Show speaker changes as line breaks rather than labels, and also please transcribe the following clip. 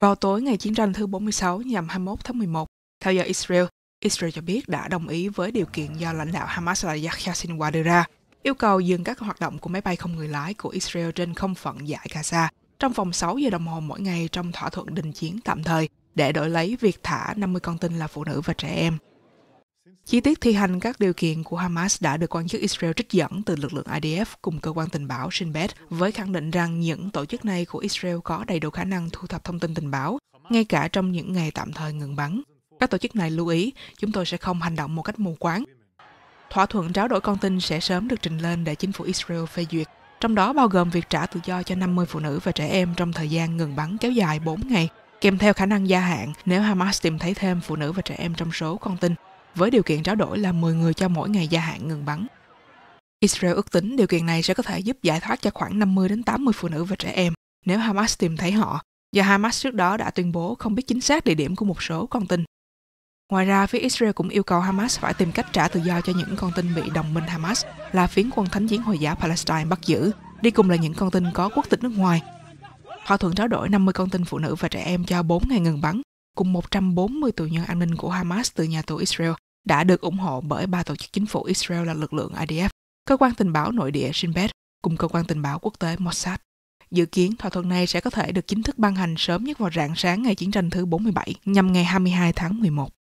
Vào tối ngày chiến tranh thứ 46 nhằm 21 tháng 11, theo giờ Israel, Israel cho biết đã đồng ý với điều kiện do lãnh đạo Hamas là Yahya Sinwar đưa ra, yêu cầu dừng các hoạt động của máy bay không người lái của Israel trên không phận giải Gaza trong vòng 6 giờ đồng hồ mỗi ngày trong thỏa thuận đình chiến tạm thời để đổi lấy việc thả 50 con tin là phụ nữ và trẻ em. Chi tiết thi hành các điều kiện của Hamas đã được quan chức Israel trích dẫn từ lực lượng IDF cùng cơ quan tình báo Shin Bet với khẳng định rằng những tổ chức này của Israel có đầy đủ khả năng thu thập thông tin tình báo, ngay cả trong những ngày tạm thời ngừng bắn. Các tổ chức này lưu ý, chúng tôi sẽ không hành động một cách mù quáng. Thỏa thuận trao đổi con tin sẽ sớm được trình lên để chính phủ Israel phê duyệt, trong đó bao gồm việc trả tự do cho 50 phụ nữ và trẻ em trong thời gian ngừng bắn kéo dài 4 ngày, kèm theo khả năng gia hạn nếu Hamas tìm thấy thêm phụ nữ và trẻ em trong số con tin với điều kiện trao đổi là 10 người cho mỗi ngày gia hạn ngừng bắn. Israel ước tính điều kiện này sẽ có thể giúp giải thoát cho khoảng 50 đến 80 phụ nữ và trẻ em nếu Hamas tìm thấy họ, do Hamas trước đó đã tuyên bố không biết chính xác địa điểm của một số con tin. Ngoài ra, phía Israel cũng yêu cầu Hamas phải tìm cách trả tự do cho những con tin bị đồng minh Hamas là phiến quân thánh chiến Hồi giáo Palestine bắt giữ, đi cùng là những con tin có quốc tịch nước ngoài. Họ thuận trao đổi 50 con tin phụ nữ và trẻ em cho 4 ngày ngừng bắn, cùng 140 tù nhân an ninh của Hamas từ nhà tù Israel đã được ủng hộ bởi ba tổ chức chính phủ Israel là lực lượng IDF, cơ quan tình báo nội địa Shin Bet cùng cơ quan tình báo quốc tế Mossad. Dự kiến thỏa thuận này sẽ có thể được chính thức ban hành sớm nhất vào rạng sáng ngày chiến tranh thứ 47 nhằm ngày 22 tháng 11.